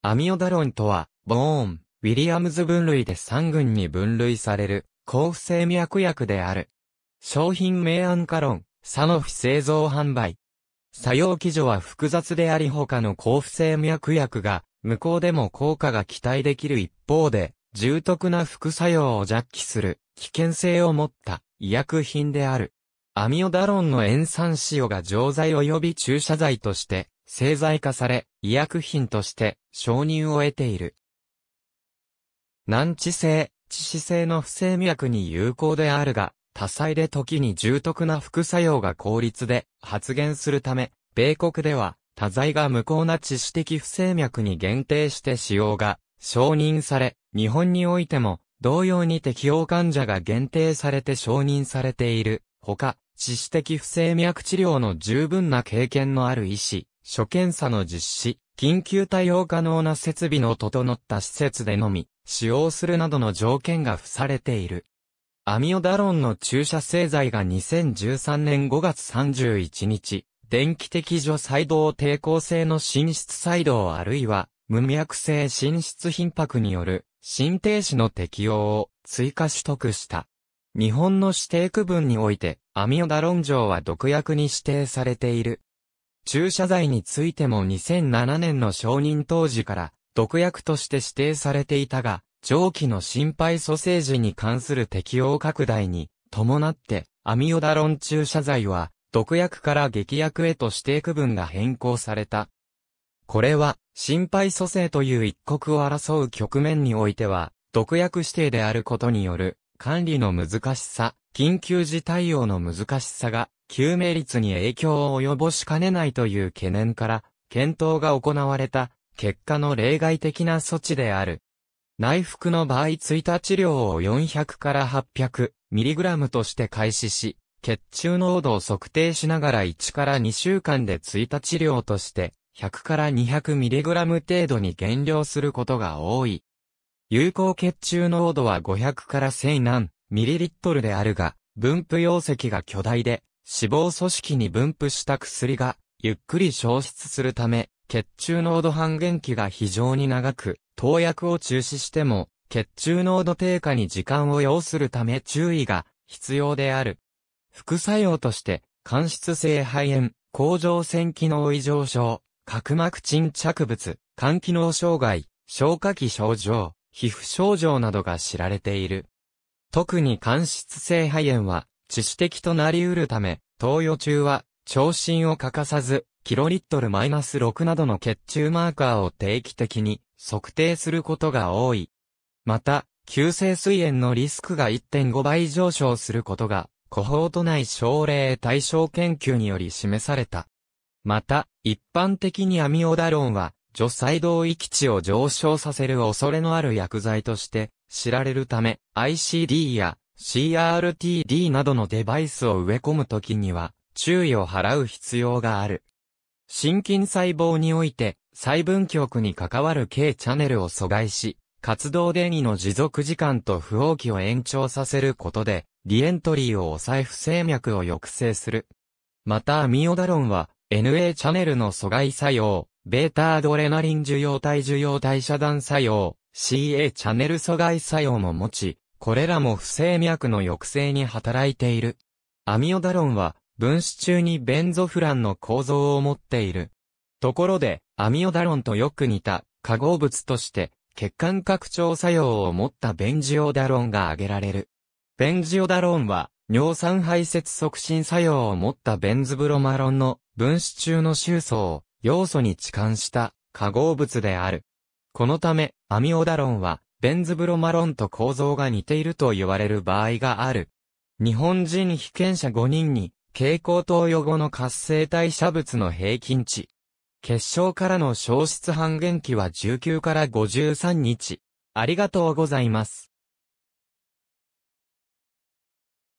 アミオダロンとは、ボーン、ウィリアムズ分類で3群に分類される、抗不正脈薬である。商品名カロ論、サノフ製造販売。作用基準は複雑であり他の抗不正脈薬が、無効でも効果が期待できる一方で、重篤な副作用を弱気する、危険性を持った医薬品である。アミオダロンの塩酸塩が錠剤及び注射剤として製剤化され、医薬品として承認を得ている。難治性、致死性の不整脈に有効であるが、多彩で時に重篤な副作用が効率で発現するため、米国では多剤が無効な致死的不整脈に限定して使用が承認され、日本においても同様に適用患者が限定されて承認されている。ほか、致死的不整脈治療の十分な経験のある医師、初検査の実施、緊急対応可能な設備の整った施設でのみ、使用するなどの条件が付されている。アミオダロンの注射製剤が2013年5月31日、電気的除細動抵抗性の浸出細動あるいは、無脈性浸出頻迫による、心停止の適用を追加取得した。日本の指定区分において、アミオダロン錠は毒薬に指定されている。注射剤についても2007年の承認当時から毒薬として指定されていたが、蒸気の心肺蘇生時に関する適用拡大に伴ってアミオダロン注射剤は毒薬から劇薬へと指定区分が変更された。これは心肺蘇生という一刻を争う局面においては毒薬指定であることによる管理の難しさ、緊急時対応の難しさが救命率に影響を及ぼしかねないという懸念から、検討が行われた、結果の例外的な措置である。内服の場合追加治療を400から800ミリグラムとして開始し、血中濃度を測定しながら1から2週間で追加治療として100から200ミリグラム程度に減量することが多い。有効血中濃度は500から1000何ミリリットルであるが、分布容積が巨大で、脂肪組織に分布した薬が、ゆっくり消失するため、血中濃度半減期が非常に長く、投薬を中止しても、血中濃度低下に時間を要するため注意が必要である。副作用として、間質性肺炎、甲状腺機能異常症、角膜沈着物、肝機能障害、消化器症状、皮膚症状などが知られている。特に間質性肺炎は、致死的となり得るため、投与中は、聴診を欠かさず、キロリットルマイナス -6 などの血中マーカーを定期的に測定することが多い。また、急性水炎のリスクが1.5倍上昇することが、コホート内症例対象研究により示された。また、一般的にアミオダロンは、除細動域値を上昇させる恐れのある薬剤として知られるため、ICD や CRTD などのデバイスを植え込むときには注意を払う必要がある。心筋細胞において細分極に関わる K チャンネルを阻害し、活動電位の持続時間と不応期を延長させることで、リエントリーを抑え不整脈を抑制する。またアミオダロンは、NA チャンネルの阻害作用、ベータアドレナリン受容体受容体遮断作用、CA チャンネル阻害作用も持ち、これらも不整脈の抑制に働いている。アミオダロンは分子中にベンゾフランの構造を持っている。ところで、アミオダロンとよく似た化合物として、血管拡張作用を持ったベンジオダロンが挙げられる。ベンジオダロンは、尿酸排泄促進作用を持ったベンズブロマロンの分子中の臭素を要素に置換した化合物である。このため、アミオダロンはベンズブロマロンと構造が似ていると言われる場合がある。日本人被験者5人に、蛍光灯予後の活性代謝物の平均値。結晶からの消失半減期は19から53日。ありがとうございます。